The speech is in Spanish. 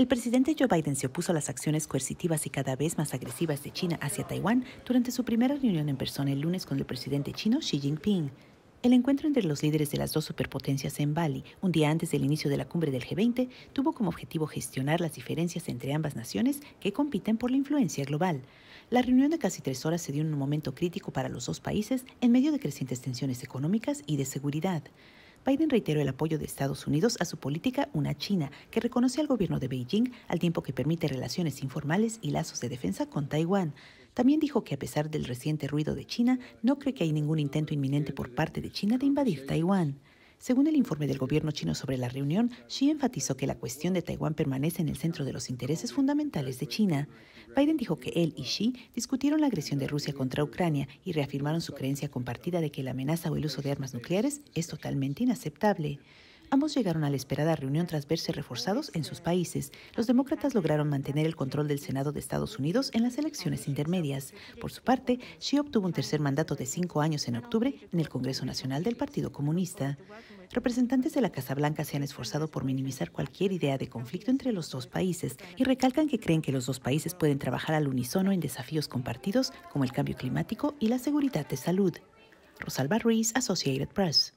El presidente Joe Biden se opuso a las acciones coercitivas y cada vez más agresivas de China hacia Taiwán durante su primera reunión en persona el lunes con el presidente chino Xi Jinping. El encuentro entre los líderes de las dos superpotencias en Bali, un día antes del inicio de la cumbre del G20, tuvo como objetivo gestionar las diferencias entre ambas naciones que compiten por la influencia global. La reunión de casi tres horas se dio en un momento crítico para los dos países en medio de crecientes tensiones económicas y de seguridad. Biden reiteró el apoyo de Estados Unidos a su política Una China, que reconoce al gobierno de Beijing al tiempo que permite relaciones informales y lazos de defensa con Taiwán. También dijo que a pesar del reciente ruido de China, no cree que hay ningún intento inminente por parte de China de invadir Taiwán. Según el informe del gobierno chino sobre la reunión, Xi enfatizó que la cuestión de Taiwán permanece en el centro de los intereses fundamentales de China. Biden dijo que él y Xi discutieron la agresión de Rusia contra Ucrania y reafirmaron su creencia compartida de que la amenaza o el uso de armas nucleares es totalmente inaceptable. Ambos llegaron a la esperada reunión tras verse reforzados en sus países. Los demócratas lograron mantener el control del Senado de Estados Unidos en las elecciones intermedias. Por su parte, Xi obtuvo un tercer mandato de cinco años en octubre en el Congreso Nacional del Partido Comunista. Representantes de la Casa Blanca se han esforzado por minimizar cualquier idea de conflicto entre los dos países y recalcan que creen que los dos países pueden trabajar al unísono en desafíos compartidos como el cambio climático y la seguridad de salud. Rosalba Ruiz, Associated Press.